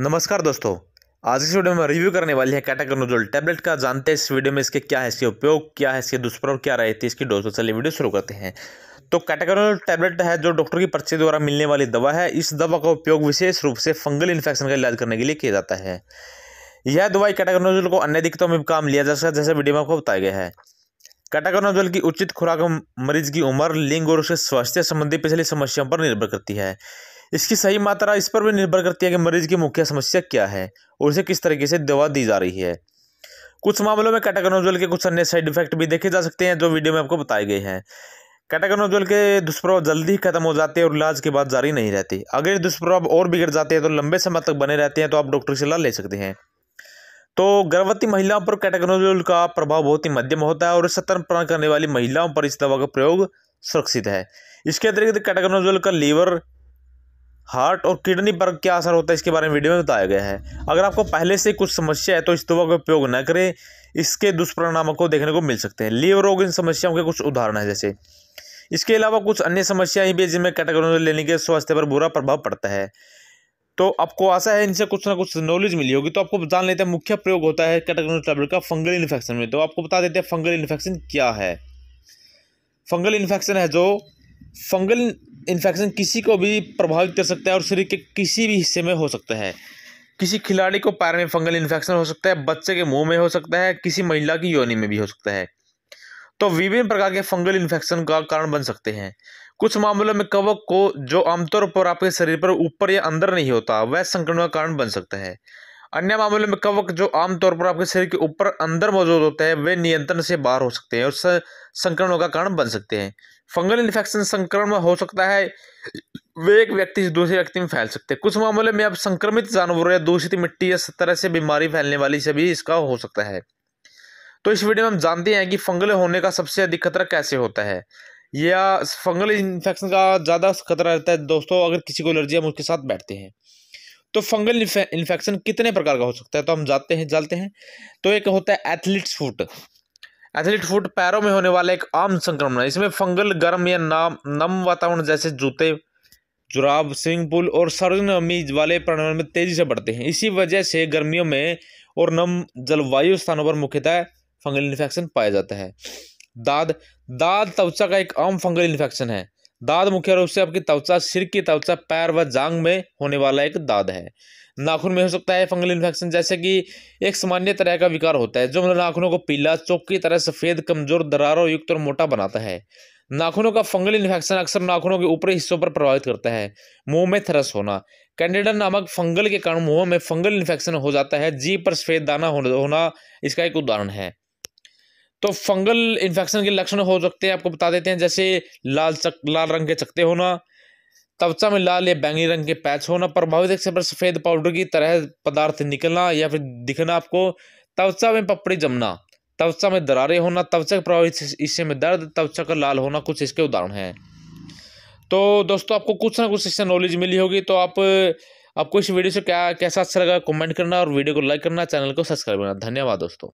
नमस्कार दोस्तों आज इस वीडियो में रिव्यू करने है हैं कैटाकनोजोल टैबलेट का जानते हैं इस वीडियो में इसके क्या है इसके उपयोग क्या है इसके दुष्प्रभाव क्या रहे थे इसकी डोज चलिए वीडियो शुरू करते हैं तो कैटाकनोजोल टैबलेट है जो डॉक्टर की पर्ची द्वारा मिलने वाली दवा है इस दवा का उपयोग विशेष रूप से फंगल इन्फेक्शन का इलाज करने के लिए किया जाता है यह दवाई कैटेगोनोजल को अन्य दिक्कतों में काम लिया जा सकता है जैसे वीडियो में आपको बताया गया है कैटाकनोजोल की उचित खुराक मरीज की उम्र लिंग और उसके स्वास्थ्य संबंधी पिछली समस्याओं पर निर्भर करती है इसकी सही मात्रा इस पर भी निर्भर करती है कि मरीज की मुख्य समस्या क्या है और उसे किस तरीके से दवा दी जा रही है कुछ मामलों में कैटागनोजोल के कुछ अन्य साइड इफेक्ट भी देखे जा सकते हैं जो वीडियो में आपको बताए गए हैं कैटागनोजोल के दुष्प्रभाव जल्दी ही खत्म हो जाते हैं और इलाज के बाद जारी नहीं रहती अगर ये दुष्प्रभाव और बिगड़ जाते हैं तो लंबे समय तक बने रहते हैं तो आप डॉक्टर से सलाह ले सकते हैं तो गर्भवती महिलाओं पर कैटागनोजोल का प्रभाव बहुत ही मध्यम होता है और प्रण करने वाली महिलाओं पर इस दवा का प्रयोग सुरक्षित है इसके अतिरिक्त कैटागनोजोल का लीवर हार्ट और किडनी पर क्या असर होता है इसके बारे में वीडियो में बताया गया है अगर आपको पहले से कुछ समस्या है तो इस दवा का उपयोग न करें इसके दुष्परिणामों को देखने को मिल सकते हैं लीवर रोग इन समस्याओं के कुछ उदाहरण हैं जैसे इसके अलावा कुछ अन्य समस्याएं भी जिनमें कैटेगरी लेने के स्वास्थ्य पर बुरा प्रभाव पड़ता है तो आपको आशा है इनसे कुछ ना कुछ नॉलेज मिली होगी तो आपको जान लेते हैं मुख्य प्रयोग होता है कैटेगरी टैबलेट का फंगल इन्फेक्शन में तो आपको बता देते हैं फंगल इन्फेक्शन क्या है फंगल इन्फेक्शन है जो फंगल इन्फेक्शन किसी को भी प्रभावित कर सकता है और शरीर के किसी भी हिस्से में हो सकता है किसी खिलाड़ी को पैर में फंगल इन्फेक्शन हो सकता है बच्चे के मुंह में हो सकता है किसी महिला की योनि में भी हो सकता है तो विभिन्न प्रकार के फंगल इन्फेक्शन का कारण बन सकते हैं कुछ मामलों में कवक को जो आमतौर पर आपके शरीर पर ऊपर या अंदर नहीं होता वह संक्रमण का कारण बन सकता है अन्य मामलों में कवक जो आमतौर पर आपके शरीर के ऊपर अंदर मौजूद होते हैं वे नियंत्रण से बाहर हो सकते हैं और संक्रमणों का कारण बन सकते हैं फंगल इन्फेक्शन संक्रमण हो सकता है वे एक व्यक्ति से दूसरे व्यक्ति में फैल सकते हैं कुछ मामलों में आप संक्रमित जानवरों या दूषित मिट्टी या तरह से बीमारी फैलने वाली से भी इसका हो सकता है तो इस वीडियो में हम जानते हैं कि फंगल होने का सबसे अधिक खतरा कैसे होता है या फंगल इन्फेक्शन का ज़्यादा खतरा रहता है दोस्तों अगर किसी को एलर्जी हम उसके साथ बैठते हैं तो फंगल इन्फेक्शन कितने प्रकार का हो सकता है तो हम जानते हैं जानते हैं तो एक होता है एथलीट्स फूट एथलीट फूट पैरों में होने वाला एक आम संक्रमण है इसमें फंगल गर्म या नाम नम वातावरण जैसे जूते जुराब स्विमिंग पूल और सार्वजनिक वाले प्राणवायु में तेजी से बढ़ते हैं इसी वजह से गर्मियों में और नम जलवायु स्थानों पर मुख्यतः फंगल इन्फेक्शन पाया जाता है दाद दाद त्वचा का एक आम फंगल इन्फेक्शन है दाद मुख्य रूप से आपकी त्वचा सिर की त्वचा पैर व जांग में होने वाला एक दाद है नाखून में हो सकता है फंगल इन्फेक्शन जैसे कि एक सामान्य तरह का विकार होता है जो मतलब नाखूनों को पीला चौक की तरह सफ़ेद कमजोर दरारों युक्त और मोटा बनाता है नाखूनों का फंगल इन्फेक्शन अक्सर नाखूनों के ऊपरी हिस्सों पर प्रभावित करता है मुंह में थरस होना कैंडिडा नामक फंगल के कारण मुंह में फंगल इन्फेक्शन हो जाता है जी पर सफ़ेद दाना होना इसका एक उदाहरण है तो फंगल इन्फेक्शन के लक्षण हो सकते हैं आपको बता देते हैं जैसे लाल चक लाल रंग के चकते होना त्वचा में लाल या बैंगनी रंग के पैच होना प्रभावित एक पर सफ़ेद पाउडर की तरह पदार्थ निकलना या फिर दिखना आपको तवचा में पपड़ी जमना तवचा में दरारें होना तवचा के प्रभावित हिस्से में दर्द तवचा का लाल होना कुछ इसके उदाहरण हैं तो दोस्तों आपको कुछ ना कुछ इससे नॉलेज मिली होगी तो आप आपको इस वीडियो से क्या कैसा अच्छा लगा कमेंट करना और वीडियो को लाइक करना चैनल को सब्सक्राइब करना धन्यवाद दोस्तों